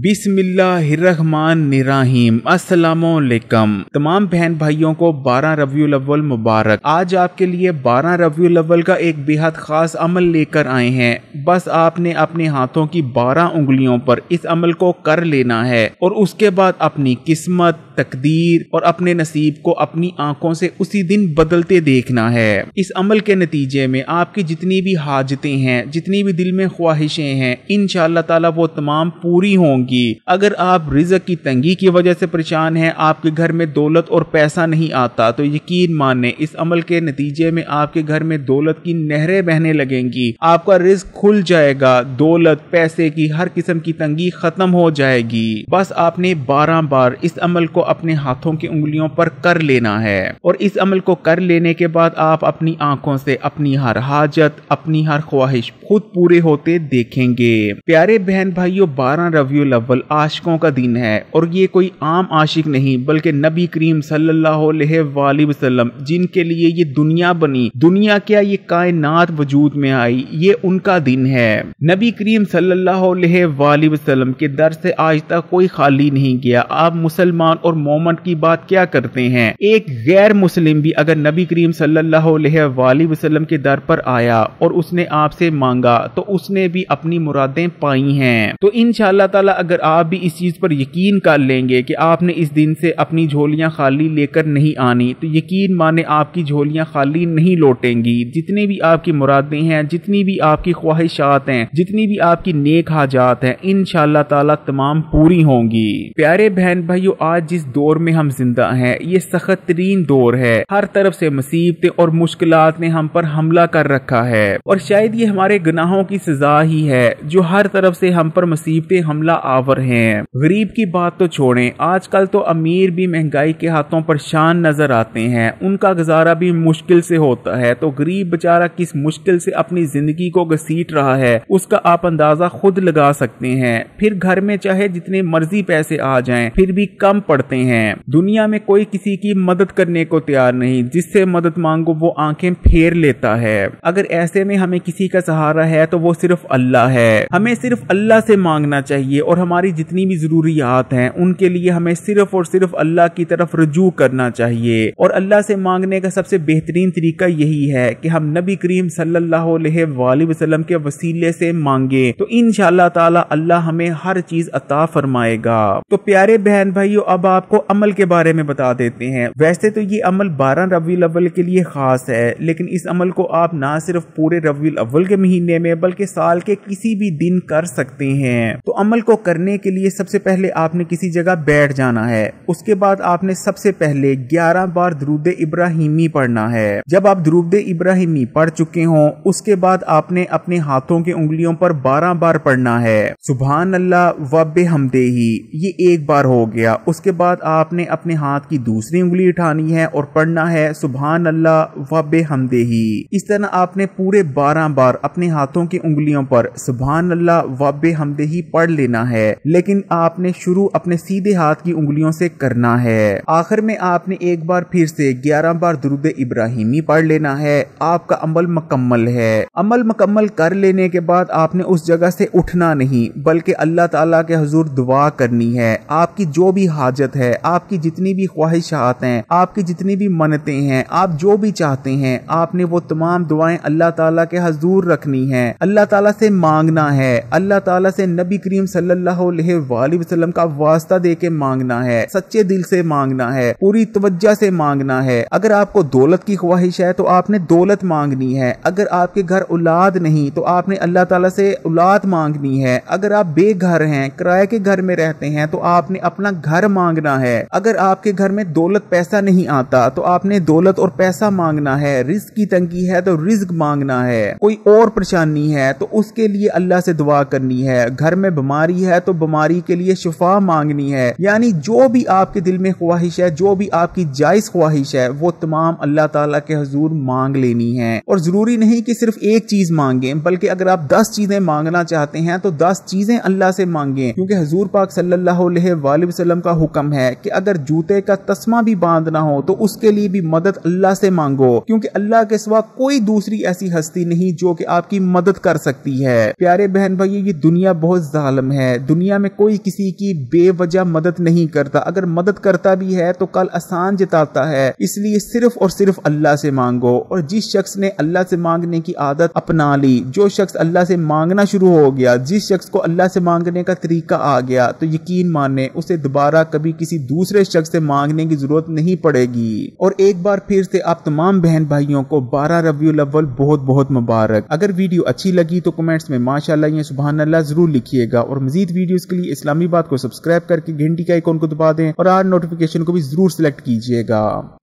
बिस्मिल्लाहिर्रहमानिर्रहीम अस्सलामुअलैकम तमाम बहन भाइयों को 12 रबील अव्वल मुबारक आज आपके लिए 12 रबील अव्वल का एक बेहद ख़ास अमल लेकर आए हैं बस आपने अपने हाथों की 12 उंगलियों पर इस अमल को कर लेना है और उसके बाद अपनी किस्मत तकदीर और अपने नसीब को अपनी आंखों से उसी दिन बदलते देखना है इस अमल के नतीजे में आपकी जितनी भी हाजतें हैं जितनी भी दिल में ख्वाहिशें हैं इन ताला वो तमाम पूरी होंगी अगर आप रिजक की तंगी की वजह से परेशान हैं आपके घर में दौलत और पैसा नहीं आता तो यकीन माने इस अमल के नतीजे में आपके घर में दौलत की नहरें बहने लगेंगी आपका रिस्क खुल जाएगा दौलत पैसे की हर किस्म की तंगी खत्म हो जाएगी बस आपने बारह बार इस अमल को अपने हाथों की उंगलियों पर कर लेना है और इस अमल को कर लेने के बाद आप अपनी आंखों से अपनी हर हाजत अपनी हर ख्वाहिश खुद पूरे होते देखेंगे प्यारे बहन भाइयों बारह रवियुल अव्वल आशिकों का दिन है और ये कोई आम आशिक नहीं बल्कि नबी करीम सल्लाम जिनके लिए ये दुनिया बनी दुनिया क्या ये कायनात वजूद में आई ये उनका दिन है नबी करीम सल्लल्लाहु अलैहि के दर से आज तक कोई खाली नहीं गया आप मुसलमान और और मोमन की बात क्या करते हैं एक गैर मुस्लिम भी अगर नबी करीम सल्लल्लाहु वसल्लम के दर पर आया और उसने आपसे मांगा तो उसने भी अपनी मुरादें पाई हैं तो इन ताला अगर आप भी इस चीज पर यकीन कर लेंगे कि आपने इस दिन से अपनी झोलियां खाली लेकर नहीं आनी तो यकीन माने आपकी झोलियां खाली नहीं लौटेंगी जितनी भी आपकी मुरादें हैं जितनी भी आपकी ख्वाहिशात हैं जितनी भी आपकी नेक हाजात हैं इन ताला तमाम पूरी होंगी प्यारे बहन भाइयों आज जिस जिस दौर में हम जिंदा हैं ये सख्त तरीन दौर है हर तरफ से मुसीबतें और मुश्किल ने हम पर हमला कर रखा है और शायद ये हमारे गुनाहों की सजा ही है जो हर तरफ से हम पर मुसीबतें हमला आवर हैं गरीब की बात तो छोड़ें आजकल तो अमीर भी महंगाई के हाथों पर शान नजर आते हैं उनका गुजारा भी मुश्किल से होता है तो गरीब बेचारा किस मुश्किल से अपनी जिंदगी को घसीट रहा है उसका आप अंदाजा खुद लगा सकते हैं फिर घर में चाहे जितने मर्जी पैसे आ जाए फिर भी कम पड़ते चाहते हैं दुनिया में कोई किसी की मदद करने को तैयार नहीं जिससे मदद मांगो वो आंखें फेर लेता है अगर ऐसे में हमें किसी का सहारा है तो वो सिर्फ अल्लाह है हमें सिर्फ अल्लाह से मांगना चाहिए और हमारी जितनी भी जरूरियात हैं उनके लिए हमें सिर्फ और सिर्फ अल्लाह की तरफ रजू करना चाहिए और अल्लाह से मांगने का सबसे बेहतरीन तरीका यही है कि हम नबी करीम सल्लल्लाहु अलैहि वसल्लम के वसीले से मांगे तो इन ताला अल्लाह हमें हर चीज अता फरमाएगा तो प्यारे बहन भाइयों अब आप आपको अमल के बारे में बता देते हैं वैसे तो ये अमल बारह रवी अव्वल के लिए खास है लेकिन इस अमल को आप ना सिर्फ पूरे रवी अव्वल के महीने में बल्कि साल के किसी भी दिन कर सकते हैं तो अमल को करने के लिए सबसे पहले आपने किसी जगह बैठ जाना है उसके बाद आपने सबसे पहले ग्यारह बार द्रुद इब्राहिमी पढ़ना है जब आप द्रुद इब्राहिमी पढ़ चुके हों उसके बाद आपने अपने हाथों के उंगलियों पर बारह बार पढ़ना है सुबह अल्लाह वब हमदेही ये एक बार हो गया उसके बाद बाद आपने अपने हाथ की दूसरी उंगली उठानी है और पढ़ना है सुबहान अल्लाह वब हमदेही इस तरह आपने पूरे बारह बार अपने हाथों की उंगलियों पर सुबहान अल्लाह वब हमदेही पढ़ लेना है लेकिन आपने शुरू अपने सीधे हाथ की उंगलियों से करना है आखिर में आपने एक बार फिर से ग्यारह बार दुरुद इब्राहिमी पढ़ लेना है आपका अमल मकम्मल है अमल मकम्मल कर लेने के बाद आपने उस जगह से उठना नहीं बल्कि अल्लाह ताला के हजूर दुआ करनी है आपकी जो भी हाजत है है आपकी जितनी भी ख्वाहिशात हैं आपकी जितनी भी मनते हैं आप जो भी चाहते हैं आपने वो तमाम दुआएं अल्लाह ताला के हजूर रखनी है अल्लाह ताला से मांगना है अल्लाह ताला से नबी करीम सल्लल्लाहु अलैहि वसल्लम का वास्ता दे के मांगना है सच्चे दिल से मांगना है पूरी तवज्जा से मांगना है अगर आपको दौलत की ख्वाहिश है तो आपने दौलत मांगनी है अगर आपके घर औलाद नहीं तो आपने अल्लाह ताला से औलाद मांगनी है अगर आप बेघर हैं किराए के घर में रहते हैं तो आपने अपना घर मांगना करना है अगर आपके घर में दौलत पैसा नहीं आता तो आपने दौलत और पैसा मांगना है रिस्क की तंगी है तो रिस्क मांगना है कोई और परेशानी है तो उसके लिए अल्लाह से दुआ करनी है घर में बीमारी है तो बीमारी के लिए शफा मांगनी है यानी जो भी आपके दिल में ख्वाहिश है जो भी आपकी जायज ख्वाहिश है वो तमाम अल्लाह ताला के हजूर मांग लेनी है और जरूरी नहीं कि सिर्फ एक चीज मांगे बल्कि अगर आप दस चीजें मांगना चाहते हैं तो दस चीजें अल्लाह से मांगे क्योंकि हजूर पाक सल्लाम का हुक्म है है कि अगर जूते का तस्मा भी बांधना हो तो उसके लिए भी मदद अल्लाह से मांगो क्योंकि अल्लाह के सिवा कोई दूसरी ऐसी हस्ती नहीं जो कि आपकी मदद कर सकती है प्यारे बहन भाई ये दुनिया बहुत जालम है दुनिया में कोई किसी की बेवजह मदद नहीं करता अगर मदद करता भी है तो कल आसान जताता है इसलिए सिर्फ और सिर्फ अल्लाह से मांगो और जिस शख्स ने अल्लाह से मांगने की आदत अपना ली जो शख्स अल्लाह से मांगना शुरू हो गया जिस शख्स को अल्लाह से मांगने का तरीका आ गया तो यकीन माने उसे दोबारा कभी किसी दूसरे शख्स से मांगने की जरूरत नहीं पड़ेगी और एक बार फिर से आप तमाम बहन भाइयों को बारह रबी अव्वल बहुत बहुत मुबारक अगर वीडियो अच्छी लगी तो कमेंट्स में माशाला या सुबह अल्लाह जरूर लिखिएगा और मजीद वीडियो के लिए इस्लामी बात को सब्सक्राइब करके घंटी का आइकॉन को दबा दें और आर नोटिफिकेशन को भी जरूर सिलेक्ट कीजिएगा